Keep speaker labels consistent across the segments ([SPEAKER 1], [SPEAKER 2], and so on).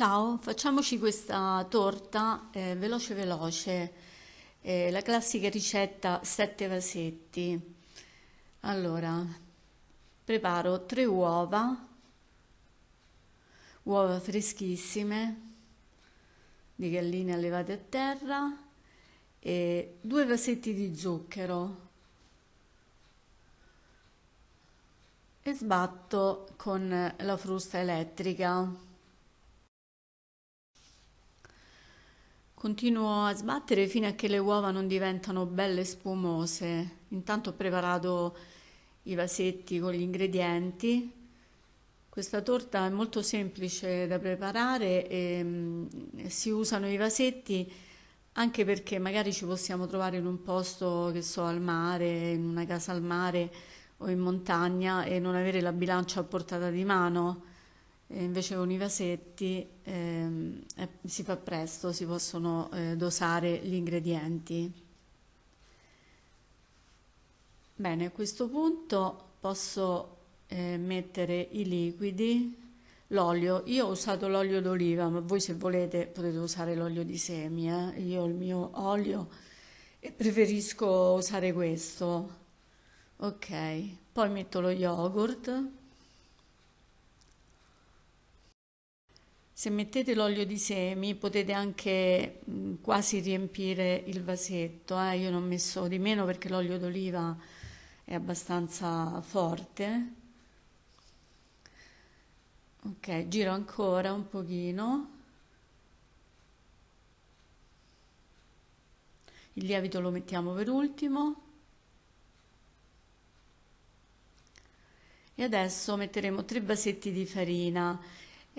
[SPEAKER 1] Ciao, facciamoci questa torta eh, veloce veloce, eh, la classica ricetta sette vasetti. Allora, preparo tre uova, uova freschissime di galline allevate a terra e due vasetti di zucchero e sbatto con la frusta elettrica. Continuo a sbattere fino a che le uova non diventano belle spumose. Intanto ho preparato i vasetti con gli ingredienti. Questa torta è molto semplice da preparare e mm, si usano i vasetti anche perché magari ci possiamo trovare in un posto che so al mare, in una casa al mare o in montagna e non avere la bilancia a portata di mano invece con i vasetti eh, si fa presto, si possono eh, dosare gli ingredienti. Bene, a questo punto posso eh, mettere i liquidi, l'olio. Io ho usato l'olio d'oliva, ma voi se volete potete usare l'olio di semi. Eh. Io ho il mio olio e preferisco usare questo. Ok, poi metto lo yogurt. Se mettete l'olio di semi potete anche quasi riempire il vasetto, eh? io non ho messo di meno perché l'olio d'oliva è abbastanza forte. Ok, giro ancora un pochino. Il lievito lo mettiamo per ultimo. E adesso metteremo tre vasetti di farina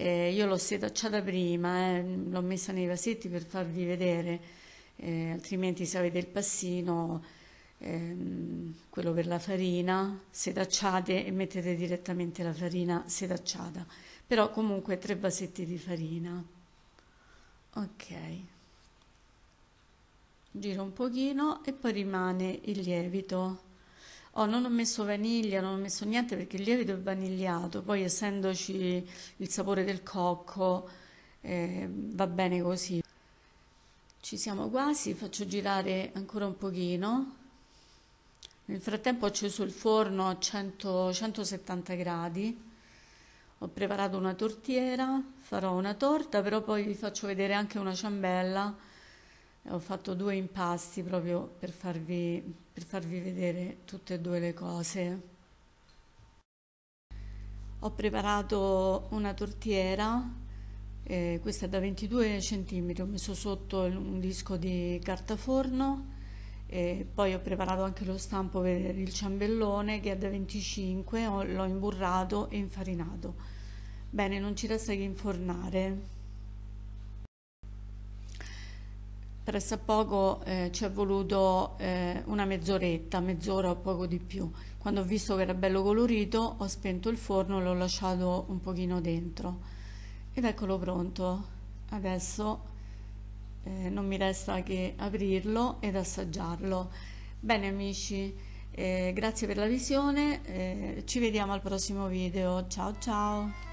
[SPEAKER 1] eh, io l'ho setacciata prima, eh, l'ho messa nei vasetti per farvi vedere, eh, altrimenti se avete il passino, ehm, quello per la farina, setacciate e mettete direttamente la farina setacciata. Però comunque tre vasetti di farina. Ok. Giro un pochino e poi rimane il lievito. Oh, non ho messo vaniglia, non ho messo niente perché il lievito è vanigliato, poi essendoci il sapore del cocco eh, va bene così. Ci siamo quasi, faccio girare ancora un pochino. Nel frattempo ho acceso il forno a 100, 170 gradi. Ho preparato una tortiera, farò una torta, però poi vi faccio vedere anche una ciambella ho fatto due impasti proprio per farvi, per farvi vedere tutte e due le cose. Ho preparato una tortiera, eh, questa è da 22 cm, ho messo sotto un disco di carta forno, e poi ho preparato anche lo stampo per il ciambellone che è da 25, l'ho imburrato e infarinato. Bene, non ci resta che infornare. pressappoco eh, ci è voluto eh, una mezz'oretta, mezz'ora o poco di più. Quando ho visto che era bello colorito ho spento il forno e l'ho lasciato un pochino dentro. Ed eccolo pronto. Adesso eh, non mi resta che aprirlo ed assaggiarlo. Bene amici, eh, grazie per la visione, eh, ci vediamo al prossimo video. Ciao ciao!